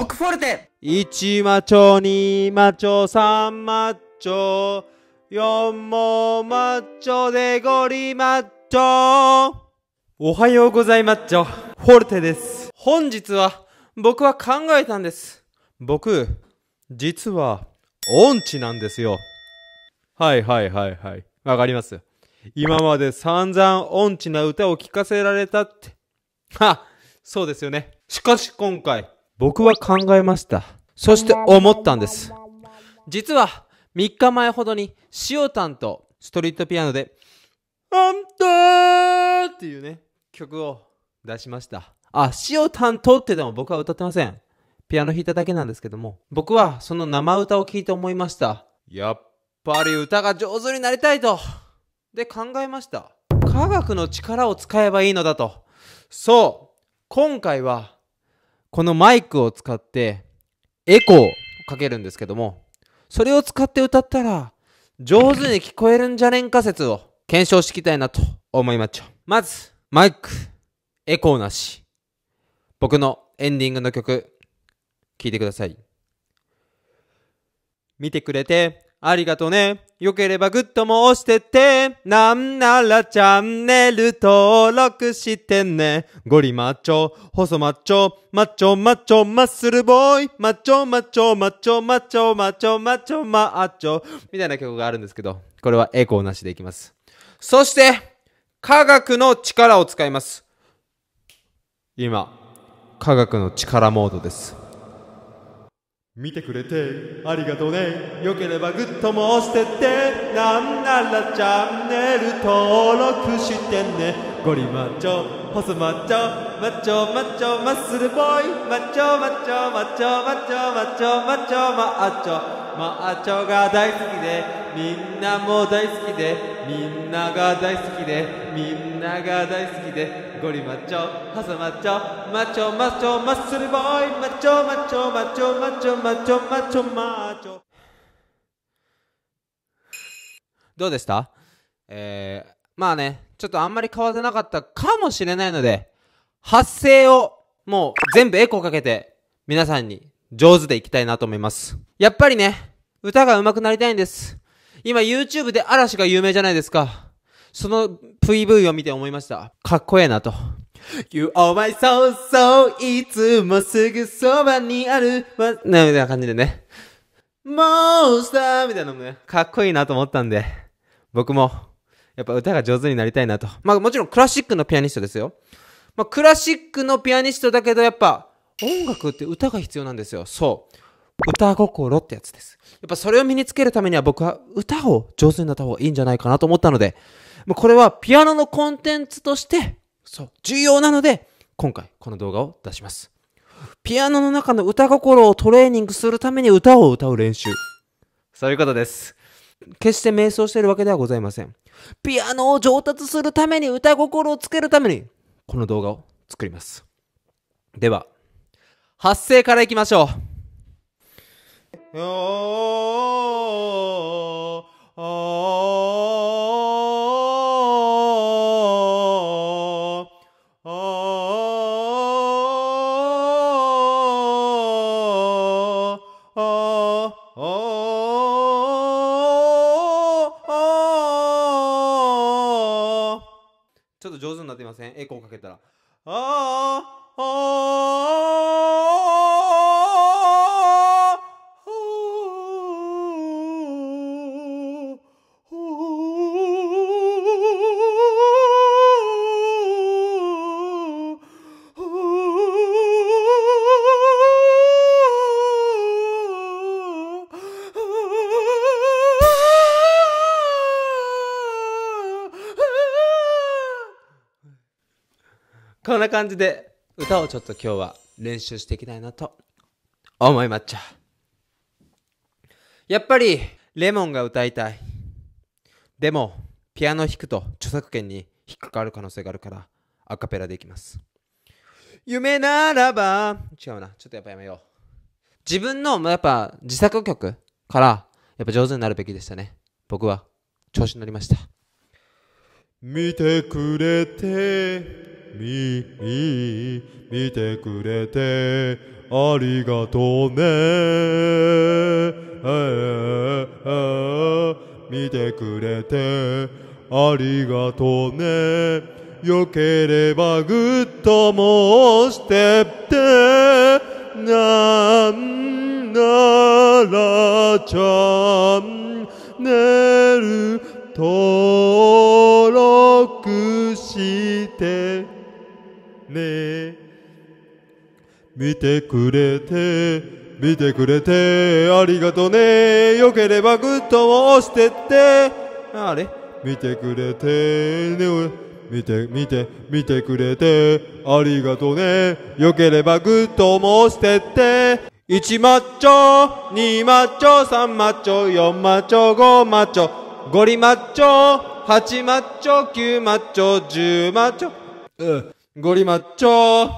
僕フォルテ一マチョ二マチョ三マチョ四もマチョでゴリマッチョおはようございまっちょフォルテです本日は僕は考えたんです僕実は音痴なんですよはいはいはいはいわかります今まで散々音痴な歌を聴かせられたってはそうですよねしかし今回僕は考えました。そして思ったんです。実は、3日前ほどに、塩タンとストリートピアノで、あんたっていうね、曲を出しました。あ、塩タンとってでも僕は歌ってません。ピアノ弾いただけなんですけども、僕はその生歌を聴いて思いました。やっぱり歌が上手になりたいと。で考えました。科学の力を使えばいいのだと。そう。今回はこのマイクを使ってエコーをかけるんですけどもそれを使って歌ったら上手に聞こえるんじゃねんか説を検証していきたいなと思いまっちょまずマイクエコーなし僕のエンディングの曲聴いてください見てくれてありがとね。よければグッドも押してって。なんならチャンネル登録してね。ゴリマッチョ、細マッチョ、マッチョマッチョマッスルボーイ。マッチョマッチョマッチョマッチョマッチョマッチョマッチョ。みたいな曲があるんですけど、これはエコーなしでいきます。そして、科学の力を使います。今、科学の力モードです。見てくれてありがとうねよければグッドも押してってなんならチャンネル登録してねゴリマッチョ細マッチョマッチョマッチョマッスルボーイマッチョマッチョマッチョマッチョマッチョマッチョマッチョマッチョが大好きでみんなも大好きでみんなが大好きでみんなが大好きでゴリマッチョハサマッチョマッチョマッチョマッスルボーイマッチョマッチョマッチョマッチョマッチョマッチョマッチョどうでしたえー、まあね、ちょっとあんまり変わってなかったかもしれないので、発声をもう全部エコーかけて皆さんに上手でいきたいなと思います。やっぱりね、歌が上手くなりたいんです。今 YouTube で嵐が有名じゃないですか。その v v を見て思いました。かっこええなと。You are my soul, so いつもすぐそばにあるわ、な、みたいな感じでね。モンスターみたいなのもね、かっこいいなと思ったんで、僕も、やっぱ歌が上手になりたいなと。まあもちろんクラシックのピアニストですよ。まあ、クラシックのピアニストだけどやっぱ音楽って歌が必要なんですよそう歌心ってやつですやっぱそれを身につけるためには僕は歌を上手になった方がいいんじゃないかなと思ったのでこれはピアノのコンテンツとしてそう重要なので今回この動画を出しますピアノの中の歌心をトレーニングするために歌を歌う練習そういうことです決して瞑想しているわけではございませんピアノを上達するために歌心をつけるためにこの動画を作ります。では、発声からいきましょう。上手になってませんエコーかけたら。ああああこんな感じで歌をちょっと今日は練習していきたいなと思いまっちゃやっぱりレモンが歌いたいでもピアノ弾くと著作権に引っかかる可能性があるからアカペラでいきます夢ならば違うなちょっとやっぱやめよう自分のやっぱ自作曲からやっぱ上手になるべきでしたね僕は調子に乗りました見てくれてみ、み、見てくれて、ありがとうね。ええ見てくれて、ありがとうね。よければグッともしてって、なんならチャンネル登録して、ね見てくれて見てくれてありがとねよければグッドを押してってあれ見てくれてね見て見て見てくれてありがとねよければグッドも押してって1マッチョ、2マッチョ、3マッチョ、4マッチョ、5マッチョ、ゴリマッチョ、8マッチョ、9マッチョ、10マッチョ。うんゴリマッチョ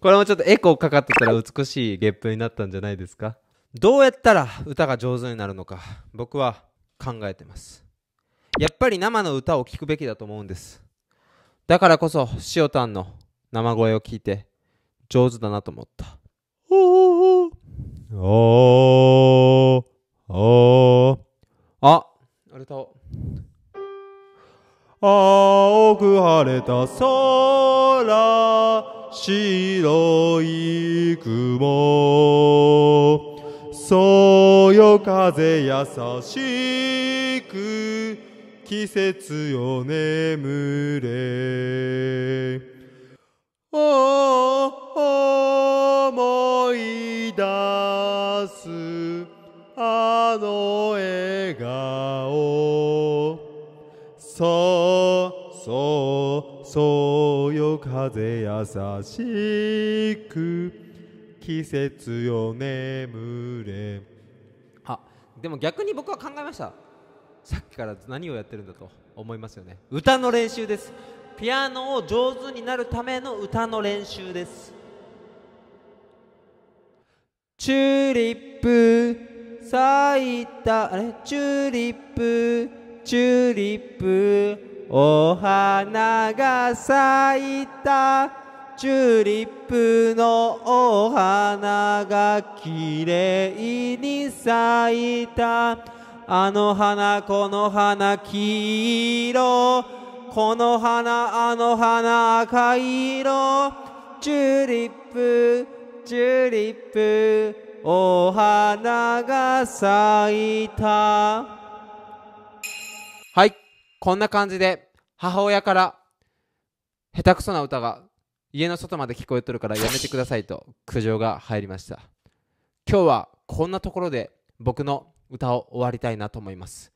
これもちょっとエコーかかってたら美しいゲップになったんじゃないですかどうやったら歌が上手になるのか僕は考えてますやっぱり生の歌を聴くべきだと思うんですだからこそ塩タンの生声を聞いて上手だなと思ったおおおおああれ歌おう青く晴れた空白い雲そよ風優しく季節を眠れ思い出すあの笑顔そよ風優しく季節よ眠れあでも逆に僕は考えましたさっきから何をやってるんだと思いますよね歌の練習ですピアノを上手になるための歌の練習ですチューリップ咲いたあれチューリップチューリップお花が咲いたチューリップのお花がきれいに咲いたあの花この花黄色この花あの花赤色チューリップチューリップお花が咲いたこんな感じで母親から下手くそな歌が家の外まで聞こえとるからやめてくださいと苦情が入りました今日はこんなところで僕の歌を終わりたいなと思います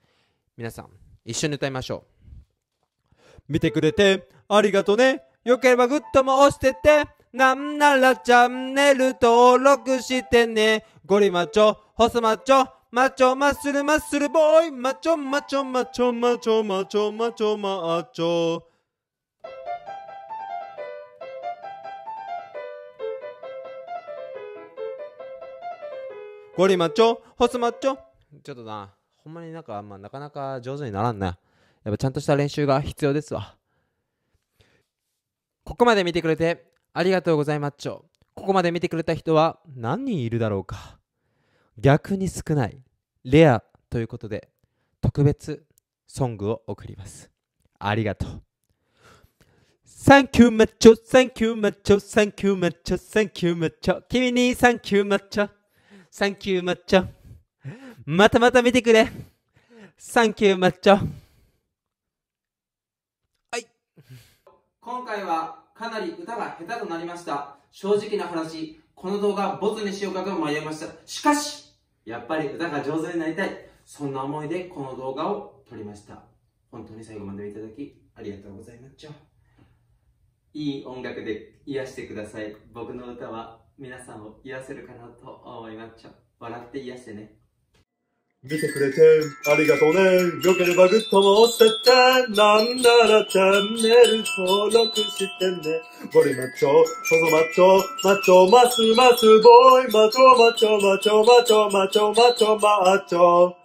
皆さん一緒に歌いましょう見てくれてありがとねよければグッドも押してってなんならチャンネル登録してねゴリマチョ細マチョマッチョマッスルマッスルボーイマッチョマッチョマッチョマッチョマッチョマッチョマッチョゴリマッチョホスマッチョちょっとなほんまになんか、まあ、なかなか上手にならんなやっぱちゃんとした練習が必要ですわここまで見てくれてありがとうございまっちょここまで見てくれた人は何人いるだろうか逆に少ないレアということで特別ソングを送りますありがとうサンキューマッチョサンキューマッチョサンキューマッチョサンキューマッチョ君にサンキューマッチョサンキューマッチョまたまた見てくれサンキューマッチョはい今回はかなり歌が下手となりました正直な話この動画ボツにしようかと思いましたしかしやっぱり歌が上手になりたい。そんな思いでこの動画を撮りました。本当に最後まで見いただきありがとうございました。いい音楽で癒してください。僕の歌は皆さんを癒せるかなと思いました。笑って癒してね。見てくれてありがとうね。よければグッドも押してて。なんならチャンネル登録してね。ボリマッチョ、ソゾマッチョ、マッチョ、ますますボーイ、マチョマチョマチョマチョマチョマチョマチョ。